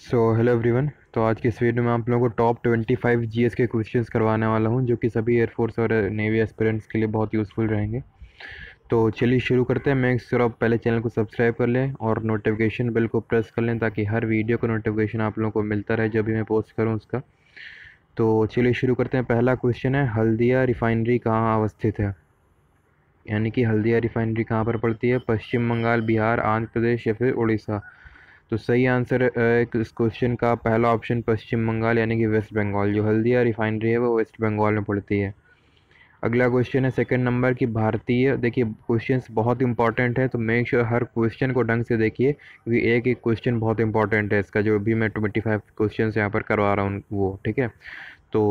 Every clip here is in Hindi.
सो हेलो एवरीवन तो आज की इस वीडियो में आप लोगों को टॉप 25 जीएस के क्वेश्चंस करवाने वाला हूं जो कि सभी एयरफोर्स और नेवी एस्पिरेंट्स के लिए बहुत यूज़फुल रहेंगे तो चलिए शुरू करते हैं मैं श्योर आप पहले चैनल को सब्सक्राइब कर लें और नोटिफिकेशन बिल को प्रेस कर लें ताकि हर वीडियो का नोटिफिकेशन आप लोगों को मिलता रहे जब भी मैं पोस्ट करूँ उसका तो चलिए शुरू करते हैं पहला क्वेश्चन है हल्दिया रिफाइनरी कहाँ अवस्थित है यानी कि हल्दिया रिफाइनरी कहाँ पर पड़ती है पश्चिम बंगाल बिहार आंध्र प्रदेश या फिर उड़ीसा तो सही आंसर इस क्वेश्चन का पहला ऑप्शन पश्चिम बंगाल यानी कि वेस्ट बंगाल जो हल्दिया रिफाइनरी है वो वेस्ट बंगाल में पड़ती है अगला क्वेश्चन है सेकंड नंबर की भारतीय देखिए क्वेश्चंस बहुत इंपॉर्टेंट है तो मेक श्योर sure हर क्वेश्चन को ढंग से देखिए क्योंकि एक एक क्वेश्चन बहुत इंपॉर्टेंट है इसका जो भी मैं ट्वेंटी फाइव क्वेश्चन यहाँ पर करवा रहा हूँ वो ठीक है तो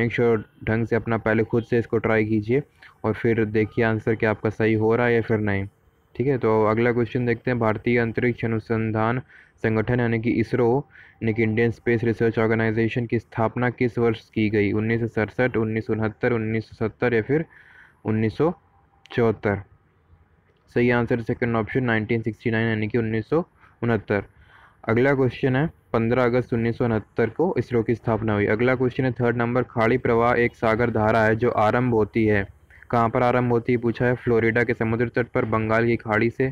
मेक श्योर ढंग से अपना पहले खुद से इसको ट्राई कीजिए और फिर देखिए आंसर क्या आपका सही हो रहा है या फिर नहीं ठीक है तो अगला क्वेश्चन देखते हैं भारतीय अंतरिक्ष अनुसंधान संगठन यानी कि इसरो यानी कि इंडियन स्पेस रिसर्च ऑर्गेनाइजेशन की स्थापना किस वर्ष की गई उन्नीस सौ सड़सठ उन्नीस सौ उनहत्तर उन्नीस सौ सत्तर या फिर उन्नीस सौ चौहत्तर सही आंसर सेकंड ऑप्शन 1969 यानी कि उन्नीस सौ उनहत्तर अगला क्वेश्चन है 15 अगस्त उन्नीस को इसरो की स्थापना हुई अगला क्वेश्चन है थर्ड नंबर खाड़ी प्रवाह एक सागर धारा है जो आरंभ होती है कहाँ पर आरंभ होती है पूछा है फ्लोरिडा के समुद्र तट पर बंगाल की खाड़ी से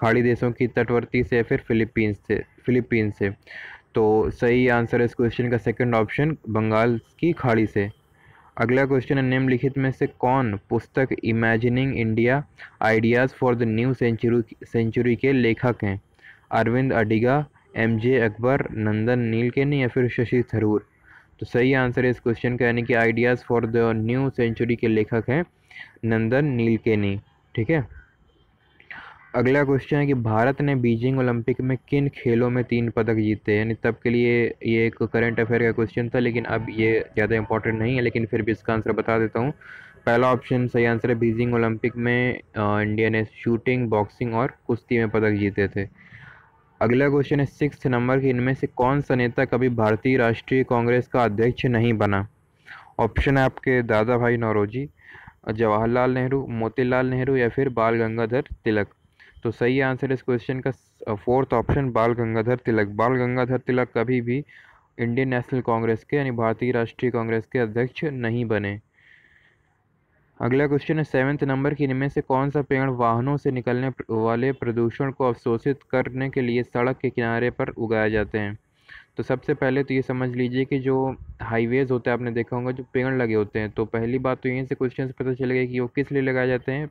खाड़ी देशों की तटवर्ती से फिर फिलीपींस से फिलीपींस से तो सही आंसर है इस क्वेश्चन का सेकंड ऑप्शन बंगाल की खाड़ी से अगला क्वेश्चन है निम्नलिखित में से कौन पुस्तक imagining India ideas for the new century century के लेखक हैं अरविंद अडिगा एम जे अकबर नंदन नीलकन या फिर शशि थरूर तो सही आंसर है इस क्वेश्चन का यानी कि ideas for the new century के लेखक हैं नंदन नीलकेनी ठीक है अगला क्वेश्चन है कि भारत ने बीजिंग ओलंपिक में किन खेलों में तीन पदक जीते यानी तब के लिए ये एक करंट अफेयर का क्वेश्चन था लेकिन अब ये ज़्यादा इंपॉर्टेंट नहीं है लेकिन फिर भी इसका आंसर बता देता हूँ पहला ऑप्शन सही आंसर है बीजिंग ओलंपिक में इंडिया ने शूटिंग बॉक्सिंग और कुश्ती में पदक जीते थे अगला क्वेश्चन है सिक्स नंबर कि इनमें से कौन सा नेता कभी भारतीय राष्ट्रीय कांग्रेस का अध्यक्ष नहीं बना ऑप्शन है आपके दादा भाई नौरोजी जवाहरलाल नेहरू मोतीलाल नेहरू या फिर बाल गंगाधर तिलक तो सही आंसर इस क्वेश्चन का फोर्थ ऑप्शन बाल गंगाधर तिलक बाल गंगाधर तिलक कभी भी इंडियन नेशनल कांग्रेस के यानी भारतीय राष्ट्रीय कांग्रेस के अध्यक्ष नहीं बने अगला क्वेश्चन है सेवन्थ नंबर की इनमें से कौन सा पेड़ वाहनों से निकलने वाले प्रदूषण को अवशोषित करने के लिए सड़क के किनारे पर उगाए जाते हैं तो सबसे पहले तो ये समझ लीजिए कि जो हाईवेज़ होते हैं आपने देखा होगा जो पेड़ लगे होते हैं तो पहली बात तो यहीं से क्वेश्चन पता चलेगा कि वो किस लिए लगाए जाते हैं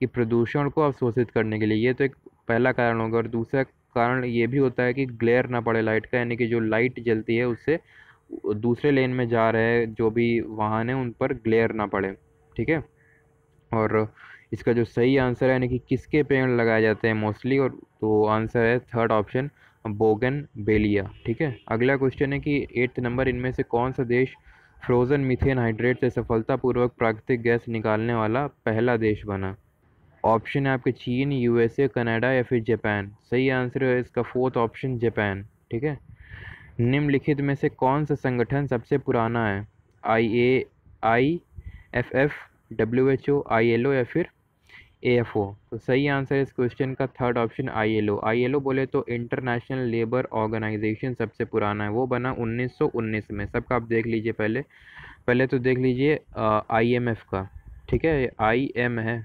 कि प्रदूषण को अवशोषित करने के लिए ये तो एक पहला कारण होगा और दूसरा कारण ये भी होता है कि ग्लेयर ना पड़े लाइट का यानी कि जो लाइट जलती है उससे दूसरे लेन में जा रहे जो भी वाहन है उन पर ग्लेयर ना पड़े ठीक है और इसका जो सही आंसर है यानी कि किसके पेड़ लगाए जाते हैं मोस्टली और तो आंसर है थर्ड ऑप्शन बोगन बेलिया ठीक है अगला क्वेश्चन है कि एट्थ नंबर इनमें से कौन सा देश फ्रोज़न मिथेन हाइड्रेट से सफलतापूर्वक प्राकृतिक गैस निकालने वाला पहला देश बना ऑप्शन है आपके चीन यूएसए कनाडा या फिर जापान सही आंसर है इसका फोर्थ ऑप्शन जापान ठीक है निम्नलिखित में से कौन सा संगठन सबसे पुराना है I A I F F W H O I L O या फिर ए एफ ओ तो सही आंसर है इस क्वेश्चन का third option I I L O L O बोले तो इंटरनेशनल लेबर ऑर्गेनाइजेशन सबसे पुराना है वो बना 1919 में सबका आप देख लीजिए पहले पहले तो देख लीजिए आई एम एफ का ठीक है आई एम है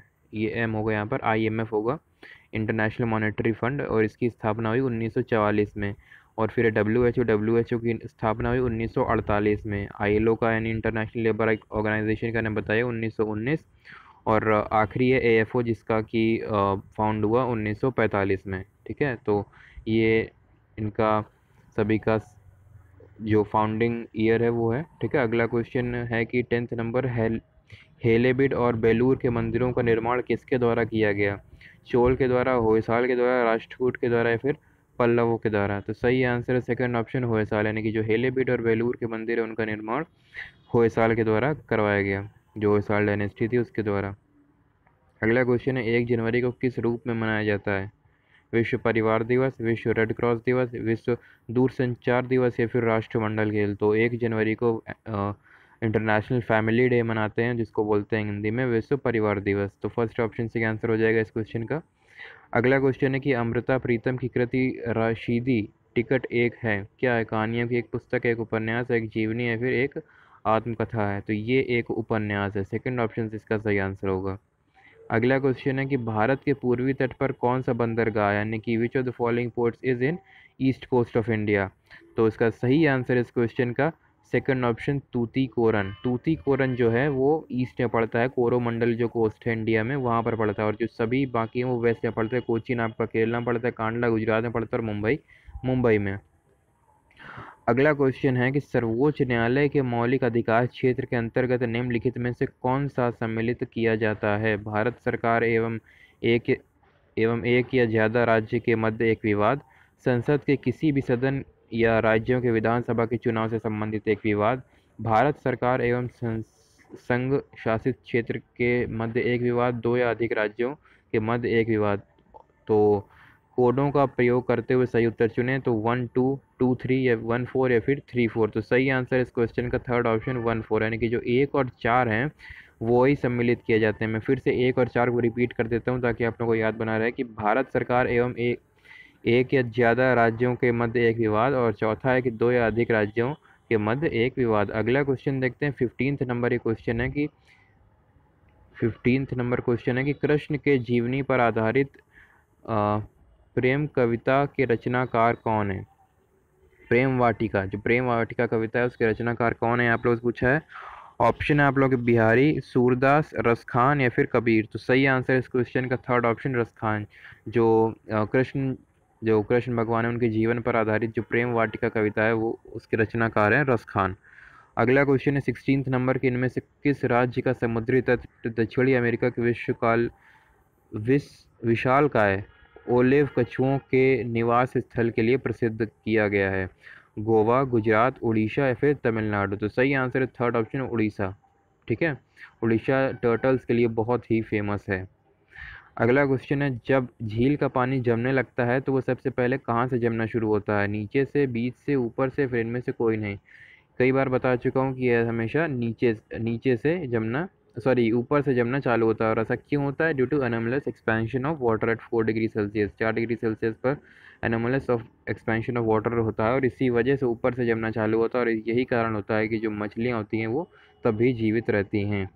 ये एम होगा यहाँ पर आई एम एफ होगा इंटरनेशनल मॉनेटरी फंड और इसकी स्थापना हुई 1944 में और फिर W H O W H O की स्थापना हुई 1948 में आई एल ओ का यानी इंटरनेशनल लेबर ऑर्गेनाइजेशन का नाम बताया 1919 और आखिरी है एएफओ जिसका कि फाउंड हुआ 1945 में ठीक है तो ये इनका सभी का जो फाउंडिंग ईयर है वो है ठीक है अगला क्वेश्चन है कि टेंथ नंबर हेल हेलेबिड और बेलूर के मंदिरों का निर्माण किसके द्वारा किया गया चोल के द्वारा होयसाल के द्वारा राष्ट्रकूट के द्वारा या फिर पल्लवों के द्वारा तो सही आंसर है सेकंड ऑप्शन होयसाल यानी कि जो हेलेबिड और बेलूर के मंदिर है उनका निर्माण होयसाल के द्वारा करवाया गया जो साल डायनेस्टी थी उसके द्वारा अगला क्वेश्चन है एक जनवरी को किस रूप में मनाया जाता है विश्व परिवार दिवस विश्व रेड क्रॉस दिवस विश्व दूरसंचार दिवस या फिर राष्ट्रमंडल खेल तो एक जनवरी को इंटरनेशनल फैमिली डे मनाते हैं जिसको बोलते हैं हिंदी में विश्व परिवार दिवस तो फर्स्ट ऑप्शन से आंसर हो जाएगा इस क्वेश्चन का अगला क्वेश्चन है कि अमृता प्रीतम की कृति राशिदी टिकट एक है क्या है कहानियों की एक पुस्तक एक उपन्यास एक जीवनी या फिर एक आत्मकथा है तो ये एक उपन्यास है सेकंड ऑप्शन इसका सही आंसर होगा अगला क्वेश्चन है कि भारत के पूर्वी तट पर कौन सा बंदरगाह यानी कि which of the following ports is in east coast of India तो इसका सही आंसर इस क्वेश्चन का सेकंड ऑप्शन तूती कोरन तूती कोरन जो है वो ईस्ट में पड़ता है कोरोमंडल जो कोस्ट है इंडिया में वहाँ पर पड़ता है और जो सभी बाकी हैं वो वेस्ट में पड़ते हैं कोचीन आपका केरला पड़ता है कांडला गुजरात में पड़ता है और मुंबई मुंबई में अगला क्वेश्चन है कि सर्वोच्च न्यायालय के मौलिक अधिकार क्षेत्र के अंतर्गत निम्नलिखित में से कौन सा सम्मिलित किया जाता है भारत सरकार एवं एक एवं एक या ज़्यादा राज्य के मध्य एक विवाद संसद के किसी भी सदन या राज्यों के विधानसभा के चुनाव से संबंधित एक विवाद भारत सरकार एवं संघ शासित क्षेत्र के मध्य एक विवाद दो या अधिक राज्यों के मध्य एक विवाद तो कोडों का प्रयोग करते हुए सही उत्तर चुने तो वन टू टू थ्री या वन फोर या फिर थ्री फोर तो सही आंसर इस क्वेश्चन का थर्ड ऑप्शन वन फोर यानी कि जो एक और चार हैं वो ही सम्मिलित किए जाते हैं मैं फिर से एक और चार को रिपीट कर देता हूँ ताकि आप लोगों को याद बना रहे कि भारत सरकार एवं एक एक या ज़्यादा राज्यों के मध्य एक विवाद और चौथा है कि दो या अधिक राज्यों के मध्य एक विवाद अगला क्वेश्चन देखते हैं फिफ्टीन नंबर ये क्वेश्चन है कि फिफ्टींथ नंबर क्वेश्चन है कि कृष्ण के जीवनी पर आधारित आ, प्रेम कविता के रचनाकार कौन है प्रेम वाटिका जो प्रेम वाटिका कविता है उसके रचनाकार कौन है आप लोग से पूछा है ऑप्शन है आप लोग बिहारी सूरदास रसखान या फिर कबीर तो सही आंसर इस क्वेश्चन का थर्ड ऑप्शन रसखान जो कृष्ण जो कृष्ण भगवान है उनके जीवन पर आधारित जो प्रेम वाटिका कविता है वो उसके रचनाकार हैं रसखान अगला क्वेश्चन है सिक्सटीन नंबर के इनमें से किस राज्य का समुद्री तट दक्षिणी अमेरिका के विश्वकाल विश विशाल का है ओलिव कछुओं के निवास स्थल के लिए प्रसिद्ध किया गया है गोवा गुजरात उड़ीसा या फिर तमिलनाडु तो सही आंसर है थर्ड ऑप्शन उड़ीसा ठीक है उड़ीसा टर्टल्स के लिए बहुत ही फेमस है अगला क्वेश्चन है जब झील का पानी जमने लगता है तो वो सबसे पहले कहाँ से जमना शुरू होता है नीचे से बीच से ऊपर से फिर इनमें से कोई नहीं कई बार बता चुका हूँ कि यह हमेशा नीचे नीचे से जमना सॉरी ऊपर से जमना चालू होता है और ऐसा क्यों होता है due to anomalous expansion of water at four degree Celsius चार डिग्री सेल्सियस पर anomalous of expansion of water होता है और इसी वजह से ऊपर से जमना चालू होता है और यही कारण होता है कि जो मछलियाँ होती हैं वो तभी जीवित रहती हैं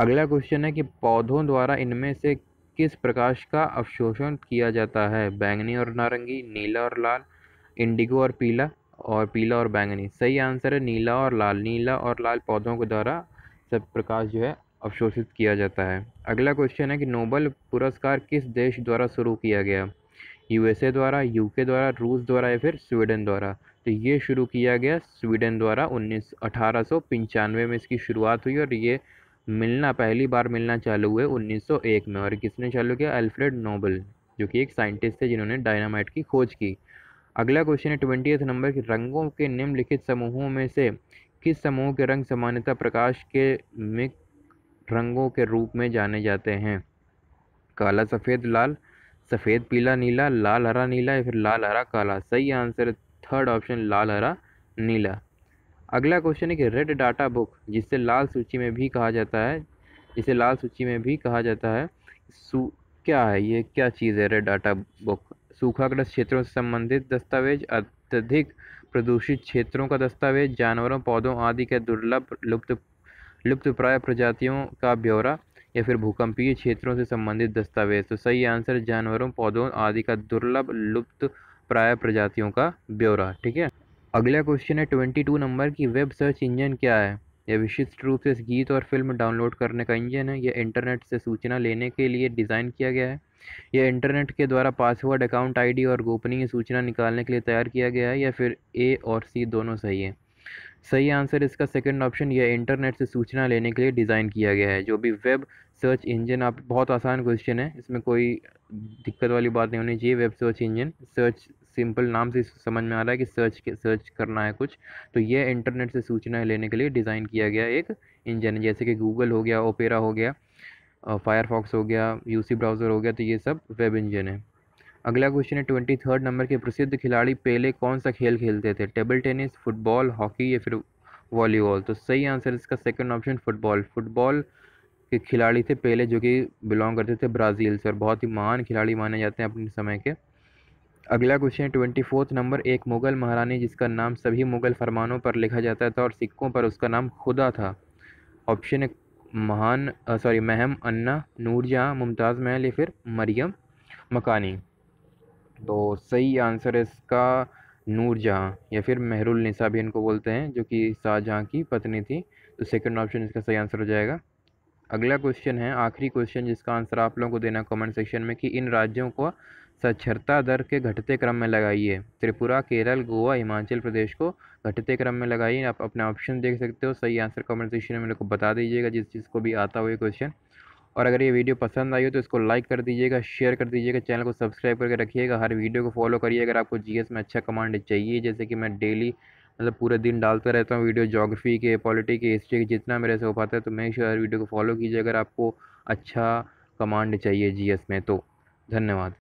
अगला क्वेश्चन है कि पौधों द्वारा इनमें से किस प्रकाश का अवशोषण किया जाता है बैंगनी और नारंगी नीला और लाल इंडिगो और पीला और पीला और बैंगनी सही आंसर है नीला और लाल नीला और लाल पौधों के द्वारा सब प्रकाश जो है अवशोषित किया जाता है अगला क्वेश्चन है कि नोबल पुरस्कार किस देश द्वारा शुरू किया गया यूएसए द्वारा यूके द्वारा रूस द्वारा या फिर स्वीडन द्वारा तो ये शुरू किया गया स्वीडन द्वारा उन्नीस अठारह में इसकी शुरुआत हुई और ये मिलना पहली बार मिलना चालू हुए 1901 में और किसने चालू किया अल्फ्रेड नोबल जो कि एक साइंटिस्ट थे जिन्होंने डायनामाइट की खोज की अगला क्वेश्चन है ट्वेंटी नंबर कि रंगों के निम्नलिखित समूहों में से किस समूह के रंग सामान्यतः प्रकाश के मिक रंगों के रूप में जाने जाते हैं काला सफ़ेद लाल सफ़ेद पीला नीला लाल हरा नीला या फिर लाल हरा काला सही आंसर थर्ड ऑप्शन लाल हरा नीला अगला क्वेश्चन है कि रेड डाटा बुक जिसे लाल सूची में भी कहा जाता है जिसे लाल सूची में भी कहा जाता है सू क्या है ये क्या चीज़ है रेड डाटा बुक सूखाग्रस्त क्षेत्रों से संबंधित दस्तावेज अत्यधिक प्रदूषित क्षेत्रों का दस्तावेज जानवरों पौधों आदि के दुर्लभ लुप्त लुप्त प्राय प्रजातियों का ब्यौरा या फिर भूकंपीय क्षेत्रों से संबंधित दस्तावेज तो सही आंसर जानवरों पौधों आदि का दुर्लभ लुप्त प्राय प्रजातियों का ब्यौरा ठीक है अगला क्वेश्चन है ट्वेंटी टू नंबर की वेब सर्च इंजन क्या है यह विशिष्ट रूप से गीत और फिल्म डाउनलोड करने का इंजन है यह इंटरनेट से सूचना लेने के लिए डिज़ाइन किया गया है यह इंटरनेट के द्वारा पासवर्ड अकाउंट आईडी और गोपनीय सूचना निकालने के लिए तैयार किया गया है या फिर ए और सी दोनों सही है सही आंसर इसका सेकंड ऑप्शन यह इंटरनेट से सूचना लेने के लिए डिज़ाइन किया गया है जो भी वेब सर्च इंजन आप बहुत आसान क्वेश्चन है इसमें कोई दिक्कत वाली बात नहीं होनी चाहिए web search engine search simple नाम से समझ में आ रहा है कि सर्च के सर्च करना है कुछ तो यह इंटरनेट से सूचना लेने के लिए डिज़ाइन किया गया एक इंजन जैसे कि गूगल हो गया ओपेरा हो गया फायरफॉक्स हो गया यूसी ब्राउज़र हो गया तो ये सब वेब इंजन है अगला क्वेश्चन है ट्वेंटी थर्ड नंबर के प्रसिद्ध खिलाड़ी पहले कौन सा खेल खेलते थे टेबल टेनिस फुटबॉल हॉकी या फिर वॉलीबॉल तो सही आंसर इसका सेकंड ऑप्शन फुटबॉल फुटबॉल के खिलाड़ी थे पहले जो कि बिलोंग करते थे ब्राज़ील से और बहुत ही महान खिलाड़ी माने जाते हैं अपने समय के अगला क्वेश्चन है ट्वेंटी फोर्थ नंबर एक मुग़ल महारानी जिसका नाम सभी मुग़ल फरमानों पर लिखा जाता था और सिक्कों पर उसका नाम खुदा था ऑप्शन महान सॉरी महम अन्ना नूरजहाँ मुमताज़ महल या फिर मरियम मकानी तो सही आंसर है इसका नूरजहाँ या फिर महरुल निसा भी इनको बोलते हैं जो कि शाहजहाँ की पत्नी थी तो सेकंड ऑप्शन इसका सही आंसर हो जाएगा अगला क्वेश्चन है आखिरी क्वेश्चन जिसका आंसर आप लोगों को देना कमेंट सेक्शन में कि इन राज्यों को साक्षरता दर के घटते क्रम में लगाइए त्रिपुरा केरल गोवा हिमाचल प्रदेश को घटते क्रम में लगाइए आप अपने ऑप्शन देख सकते हो सही आंसर कमेंट सेक्शन में मेरे को बता दीजिएगा जिस चीज़ को भी आता हुआ क्वेश्चन और अगर ये वीडियो पसंद आई हो तो इसको लाइक कर दीजिएगा शेयर कर दीजिएगा चैनल को सब्सक्राइब करके रखिएगा हर वीडियो को फॉलो करिए अगर आपको जी में अच्छा कमांड चाहिए जैसे कि मैं डेली मतलब पूरे दिन डालता रहता हूँ वीडियो जोग्राफी के पॉलिटी के हिस्ट्री के जितना मेरे से हो पाता है तो मैं हर वीडियो को फॉलो कीजिए अगर आपको अच्छा कमांड चाहिए जीएस में तो धन्यवाद